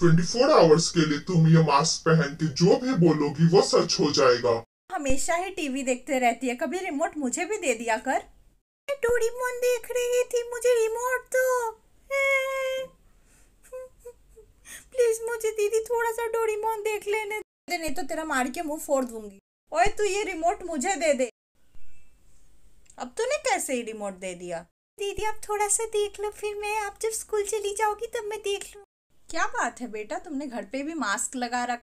24 hours के लिए तुम ये मास्क पहन के जो भी बोलोगी वो सच हो जाएगा हमेशा ही टीवी देखते रहती है कभी रिमोट मुझे भी दे दिया कर डोरीमोन देख रही थी मुझे रिमोट दो प्लीज मुझे दीदी थोड़ा सा डोरीमोन देख लेने दे नहीं तो तेरा मार के मुंह फोड़ दूंगी ओए तू ये रिमोट मुझे दे दे अब तूने कैसे ही रिमोट दे दिया दीदी आप थोड़ा सा देख लो फिर मैं आप जब स्कूल चली जाओगी तब मैं देख लूँ क्या बात है बेटा तुमने घर पे भी मास्क लगा रखा